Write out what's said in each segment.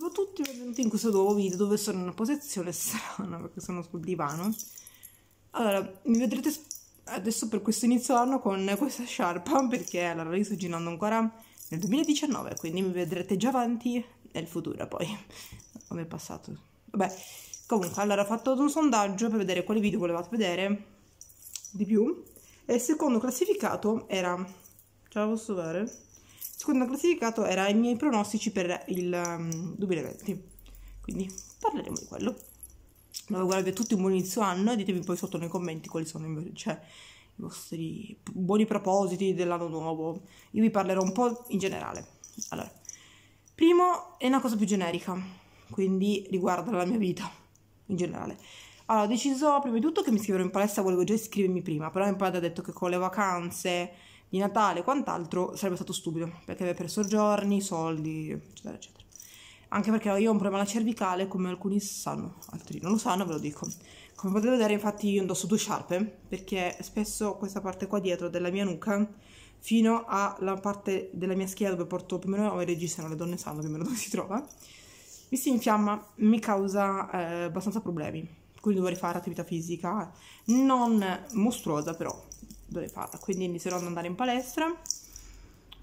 Ciao a tutti, benvenuti in questo nuovo video dove sono in una posizione strana perché sono sul divano. Allora, mi vedrete adesso per questo inizio anno con questa sciarpa perché allora io sto girando ancora nel 2019, quindi mi vedrete già avanti nel futuro poi, come nel passato. Vabbè, comunque, allora ho fatto un sondaggio per vedere quali video volevate vedere di più e il secondo classificato era... Ce la posso dare? secondo classificato era i miei pronostici per il um, ehm, 2020. Quindi parleremo di quello. Allora, guardate tutti un buon inizio anno e ditemi poi sotto nei commenti quali sono invece, cioè, i vostri buoni propositi dell'anno nuovo. Io vi parlerò un po' in generale. Allora, primo è una cosa più generica, quindi riguarda la mia vita in generale. Allora, ho deciso prima di tutto che mi scriverò in palestra, volevo già iscrivermi prima, però mio padre ha detto che con le vacanze di Natale e quant'altro, sarebbe stato stupido, perché aveva perso giorni, soldi, eccetera, eccetera. Anche perché io ho un problema alla cervicale, come alcuni sanno, altri non lo sanno, ve lo dico. Come potete vedere, infatti, io indosso due sciarpe, perché spesso questa parte qua dietro della mia nuca, fino alla parte della mia schiena dove porto più o meno, come registrano le donne sanno più o meno dove si trova, mi si infiamma, mi causa eh, abbastanza problemi. Quindi dovrei fare attività fisica non mostruosa, però dovrei farla, quindi inizierò ad andare in palestra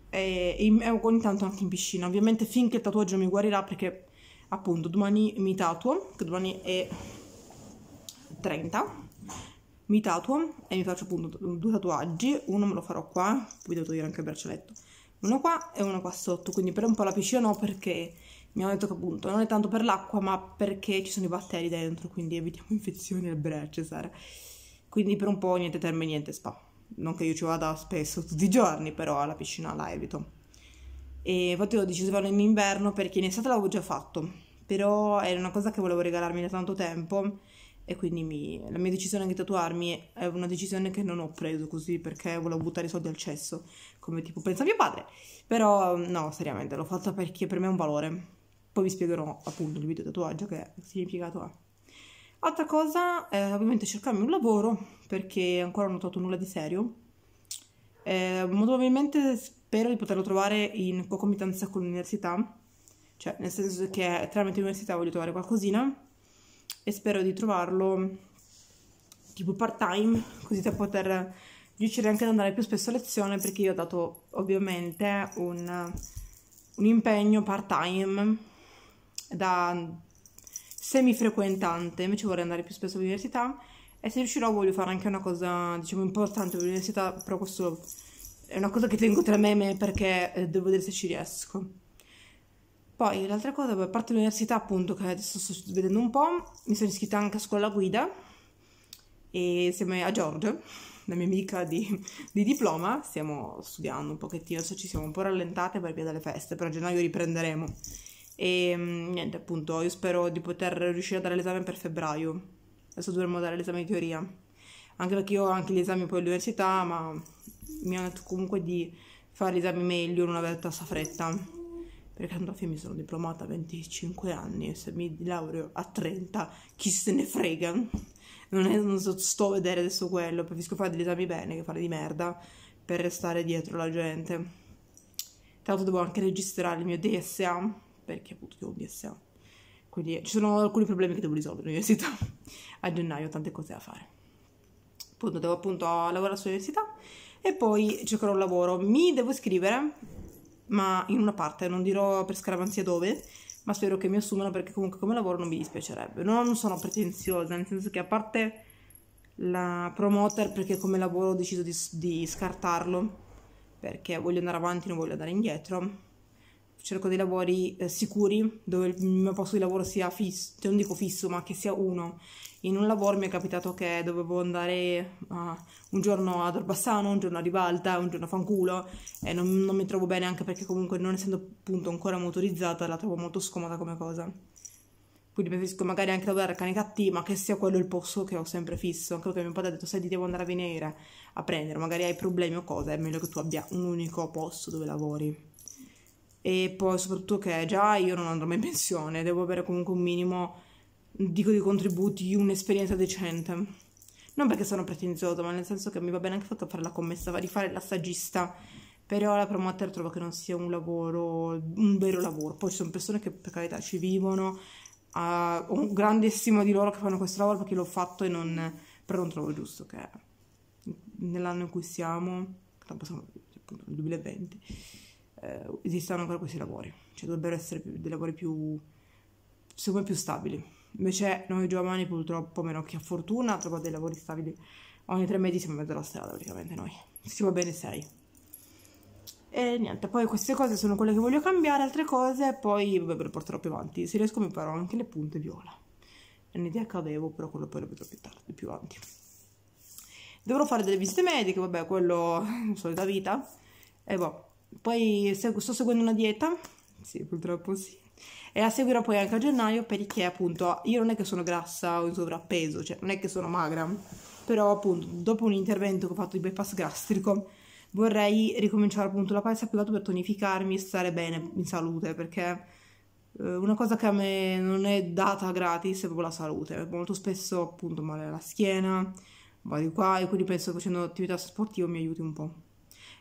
e, e ogni tanto anche in piscina, ovviamente finché il tatuaggio mi guarirà perché appunto domani mi tatuo, che domani è 30, mi tatuo e mi faccio appunto due tatuaggi, uno me lo farò qua, poi devo togliere anche il braccialetto, uno qua e uno qua sotto, quindi per un po' la piscina no perché mi hanno detto che appunto non è tanto per l'acqua ma perché ci sono i batteri dentro, quindi evitiamo infezioni al braccio, Sara. Quindi per un po' niente termine, niente spa non che io ci vada spesso tutti i giorni, però alla piscina a Lievito. E infatti ho deciso di farlo in inverno perché in estate l'avevo già fatto, però era una cosa che volevo regalarmi da tanto tempo e quindi mi, la mia decisione di tatuarmi è una decisione che non ho preso così perché volevo buttare i soldi al cesso, come tipo pensa mio padre. Però no, seriamente, l'ho fatta perché per me è un valore. Poi vi spiegherò appunto il video tatuaggio che significato ha. Altra cosa, eh, ovviamente cercarmi un lavoro, perché ancora non ho trovato nulla di serio. Eh, molto probabilmente spero di poterlo trovare in concomitanza con l'università, cioè nel senso che tramite l'università voglio trovare qualcosina e spero di trovarlo tipo part time, così da poter riuscire anche ad andare più spesso a lezione perché io ho dato ovviamente un, un impegno part time da semifrequentante, invece vorrei andare più spesso all'università e se riuscirò voglio fare anche una cosa, diciamo, importante all'università, l'università, però questo è una cosa che tengo tra me e me perché eh, devo vedere se ci riesco. Poi l'altra cosa, a parte l'università appunto che adesso sto vedendo un po', mi sono iscritta anche a scuola guida e insieme a Giorgio, la mia amica di, di diploma, stiamo studiando un pochettino, adesso ci siamo un po' rallentate per via delle feste, però a gennaio riprenderemo e mm, niente, appunto, io spero di poter riuscire a dare l'esame per febbraio. Adesso dovremmo dare l'esame di teoria. Anche perché io ho anche gli esami poi all'università, ma mi hanno detto comunque di fare gli esami meglio, in non avere tassa fretta. Perché tanto alla fine mi sono diplomata a 25 anni e se mi laureo a 30, chi se ne frega? Non, è, non so, sto a vedere adesso quello, preferisco fare degli esami bene che fare di merda per restare dietro la gente. Tanto devo anche registrare il mio DSA perché appunto ho un DSA. Quindi ci sono alcuni problemi che devo risolvere all'università. A gennaio ho tante cose da fare. Appunto, devo appunto lavorare sull'università e poi cercherò un lavoro. Mi devo iscrivere, ma in una parte, non dirò per scaramanzia dove, ma spero che mi assumano perché comunque come lavoro non mi dispiacerebbe. Non sono pretenziosa, nel senso che a parte la promoter perché come lavoro ho deciso di, di scartarlo perché voglio andare avanti, non voglio andare indietro cerco dei lavori eh, sicuri, dove il mio posto di lavoro sia fisso, cioè non dico fisso, ma che sia uno. In un lavoro mi è capitato che dovevo andare uh, un giorno ad Orbassano, un giorno a Rivalta, un giorno a Fanculo e non, non mi trovo bene anche perché comunque non essendo appunto ancora motorizzata la trovo molto scomoda come cosa quindi preferisco magari anche lavorare a cani Canicattì, ma che sia quello il posto che ho sempre fisso. Credo che mio padre ha detto, sai, ti devo andare a venire a prendere, magari hai problemi o cose, è meglio che tu abbia un unico posto dove lavori e poi soprattutto che già io non andrò mai in pensione, devo avere comunque un minimo, dico di contributi, un'esperienza decente. Non perché sono pretenzioso, ma nel senso che mi va bene anche fatto fare la commessa, di fare la stagista, però la promoter trovo che non sia un lavoro, un vero lavoro. Poi ci sono persone che per carità ci vivono, uh, ho un grande stima di loro che fanno questo lavoro perché l'ho fatto e non... però non trovo giusto che nell'anno in cui siamo, appunto nel 2020 eh, esistano ancora questi lavori, cioè dovrebbero essere più, dei lavori più, secondo me, più stabili. Invece noi giovani purtroppo, meno che a fortuna, troviamo dei lavori stabili. Ogni tre mesi siamo in mezzo alla strada praticamente noi. Se ci va bene sei. E niente, poi queste cose sono quelle che voglio cambiare, altre cose, poi ve le porterò più avanti. Se riesco mi farò anche le punte viola. È un'idea che avevo, però quello poi lo vedrò più tardi, più avanti. Dovrò fare delle visite mediche, vabbè, quello solita vita. E boh, poi sto seguendo una dieta, sì, purtroppo sì. E la seguirò poi anche a gennaio perché appunto io non è che sono grassa o in sovrappeso, cioè non è che sono magra, però appunto dopo un intervento che ho fatto di bypass gastrico vorrei ricominciare appunto la palestra pilato per tonificarmi e stare bene in salute perché eh, una cosa che a me non è data gratis è proprio la salute, molto spesso appunto male alla schiena, vado di qua e quindi penso che facendo attività sportiva mi aiuti un po'.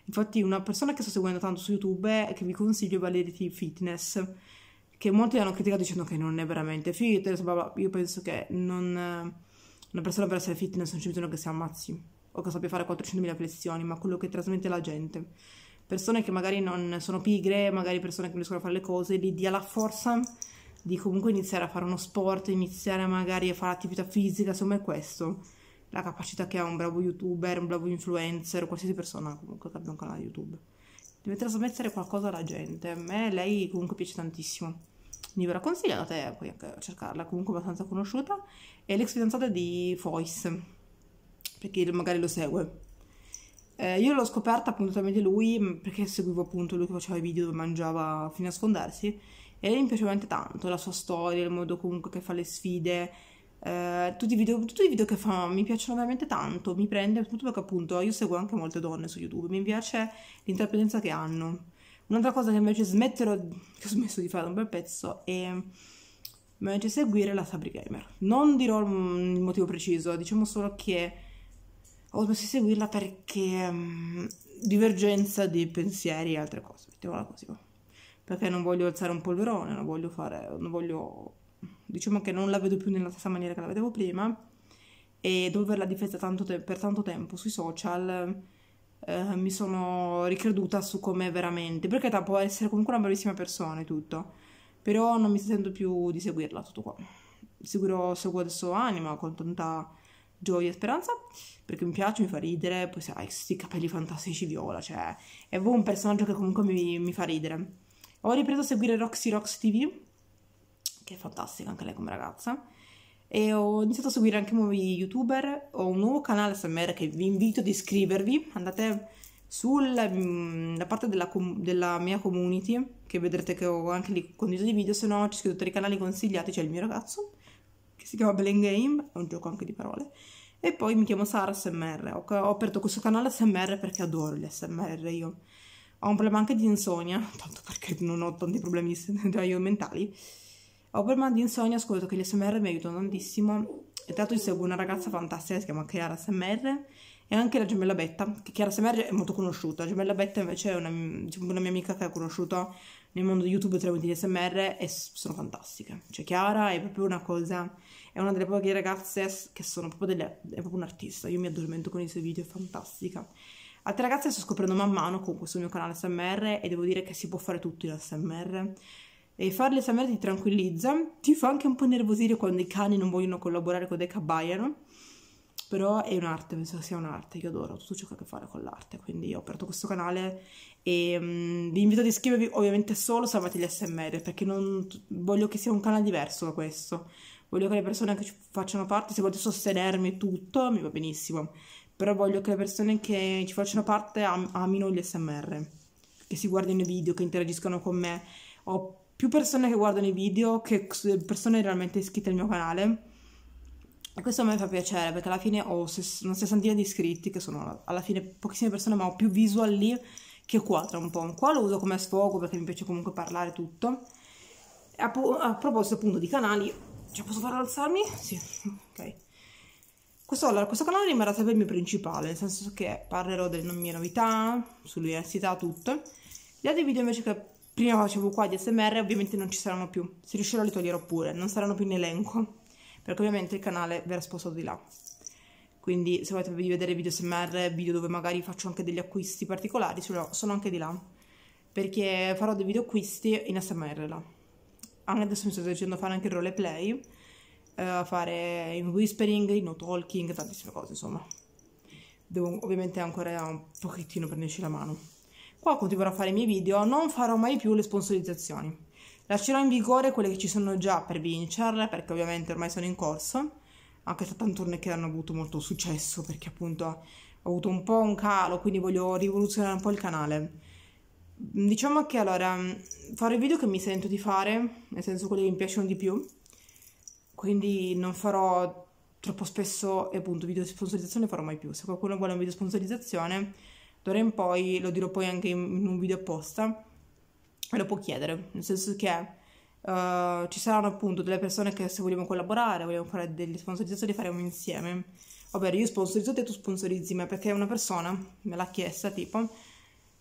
Infatti, una persona che sto seguendo tanto su YouTube e che vi consiglio è Valerity Fitness, che molti hanno criticato dicendo che non è veramente fitness. Blah, Io penso che non, eh, una persona per essere fitness non ci bisogno che si ammazzi o che sappia fare 400.000 flessioni, ma quello che trasmette la gente. Persone che magari non sono pigre, magari persone che non riescono a fare le cose, gli dia la forza di comunque iniziare a fare uno sport, iniziare magari a fare attività fisica, insomma è questo la capacità che ha un bravo youtuber, un bravo influencer, qualsiasi persona comunque che abbia un canale YouTube. Deve trasmettere qualcosa alla gente. A me lei comunque piace tantissimo. Mi ve la consiglio, poi anche a cercarla, comunque abbastanza conosciuta. È l'ex fidanzata di Foyce, per chi magari lo segue. Eh, io l'ho scoperta appunto appuntatamente lui mm, perché seguivo appunto lui che faceva i video dove mangiava fino a sfondarsi e mi piaceva veramente tanto la sua storia, il modo comunque che fa le sfide, eh, tutti, i video, tutti, i video, che fa mi piacciono veramente tanto, mi prende, soprattutto perché appunto io seguo anche molte donne su YouTube, mi piace l'intraprendenza che hanno. Un'altra cosa che invece smetterò, che ho smesso di fare un bel pezzo, è invece seguire la Sabri Gamer. Non dirò il motivo preciso, diciamo solo che ho smesso di seguirla perché mm, divergenza di pensieri e altre cose, mettiamola così. Perché non voglio alzare un polverone, non voglio fare, non voglio diciamo che non la vedo più nella stessa maniera che la vedevo prima e dopo averla difesa tanto te- per tanto tempo sui social eh, mi sono ricreduta su come veramente, perché da, può essere comunque una bravissima persona e tutto, però non mi sento più di seguirla, tutto qua. seguirò seguo adesso Anima con tanta gioia e speranza, perché mi piace, mi fa ridere, poi se hai questi capelli fantastici viola, cioè, è un personaggio che comunque mi, mi fa ridere. Ho ripreso a seguire Roxy Rox TV, che è fantastica anche lei come ragazza. E ho iniziato a seguire anche nuovi youtuber, ho un nuovo canale SMR che vi invito ad iscrivervi, andate sulla mm, parte della, della, mia community, che vedrete che ho anche lì condiviso di video, se no ci sono tutti i canali consigliati, c'è il mio ragazzo, che si chiama Belen Game, è un gioco anche di parole, e poi mi chiamo Sara SMR, ho, ho aperto questo canale SMR perché adoro gli SMR io ho un problema anche di insonnia, tanto perché non ho tanti problemi di, cioè, mentali, ho problema di insonnia, ascolto che gli SMR mi aiutano tantissimo. E tra l'altro seguo una ragazza fantastica, si chiama Chiara SMR, e anche la gemella Betta, che Chiara SMR è molto conosciuta. La gemella Betta invece è una, diciamo, una mia amica che ho conosciuto nel mondo di YouTube tramite gli SMR e sono fantastiche. Cioè Chiara è proprio una cosa, è una delle poche ragazze che sono proprio delle, è proprio un'artista, io mi addormento con i suoi video, è fantastica. Altre ragazze sto scoprendo man mano con questo mio canale SMR e devo dire che si può fare tutto in SMR e farli esaminare ti tranquillizza, ti fa anche un po' nervosire quando i cani non vogliono collaborare con te che però è un'arte, penso sia un'arte, io adoro tutto ciò che ha a che fare con l'arte, quindi ho aperto questo canale e um, vi invito ad iscrivervi ovviamente solo se amate gli SMR, perché non, voglio che sia un canale diverso da questo, voglio che le persone che ci facciano parte, se volete sostenermi e tutto, mi va benissimo, però voglio che le persone che ci facciano parte am amino gli SMR, che si guardino i video, che interagiscano con me, ho più persone che guardano i video che persone realmente iscritte al mio canale. E questo a me fa piacere perché alla fine ho una sessantina di iscritti, che sono alla fine pochissime persone, ma ho più visual lì che qua tra un po'. Qua lo uso come sfogo perché mi piace comunque parlare tutto. A, a, proposito appunto di canali, ci cioè, posso far alzarmi? Sì, ok. Questo, allora, questo canale rimarrà sempre il mio principale, nel senso che parlerò delle mie novità, sull'università, tutto. Gli altri video invece che prima facevo qua di SMR, ovviamente non ci saranno più. Se riuscirò li toglierò pure, non saranno più in elenco, perché ovviamente il canale verrà spostato di là. Quindi se volete vedere video SMR, video dove magari faccio anche degli acquisti particolari, sono anche di là. Perché farò dei video acquisti in SMR là. Adesso mi sto esercitando a fare anche il roleplay, eh, a fare in whispering, in no talking, tantissime cose insomma. Devo ovviamente ancora un pochettino prenderci la mano. Qua continuerò a fare i miei video, non farò mai più le sponsorizzazioni. Lascerò in vigore quelle che ci sono già per vincerle, perché ovviamente ormai sono in corso, anche se tanto non è che hanno avuto molto successo, perché appunto ho avuto un po' un calo, quindi voglio rivoluzionare un po' il canale. Diciamo che allora farò i video che mi sento di fare, nel senso quelli che mi piacciono di più, quindi non farò troppo spesso appunto video di sponsorizzazione farò mai più. Se qualcuno vuole un video di sponsorizzazione d'ora in poi, lo dirò poi anche in un video apposta, lo può chiedere, nel senso che uh, ci saranno appunto delle persone che se vogliamo collaborare, vogliamo fare delle sponsorizzazioni, li faremo insieme. Ovvero io sponsorizzo te, tu sponsorizzi me, perché una persona me l'ha chiesta, tipo,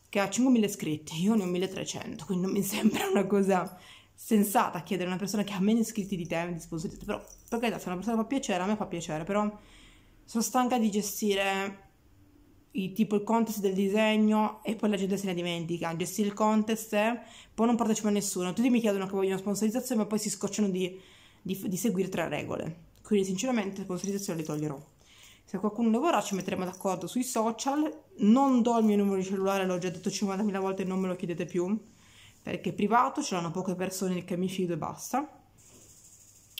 che ha 5.000 iscritti, io ne ho 1.300, quindi non mi sembra una cosa sensata chiedere a una persona che ha meno iscritti di te di sponsorizzare, però per carità, se una persona fa piacere, a me fa piacere, però sono stanca di gestire tipo il contest del disegno e poi la gente se ne dimentica. Gestire il contest e poi non partecipa nessuno. Tutti mi chiedono che vogliono sponsorizzazione, ma poi si scocciano di, di, di seguire tre regole. Quindi, sinceramente, la sponsorizzazione le toglierò. Se qualcuno le vorrà, ci metteremo d'accordo sui social. Non do il mio numero di cellulare, l'ho già detto 50.000 volte, e non me lo chiedete più perché è privato ce l'hanno poche persone che mi fido e basta.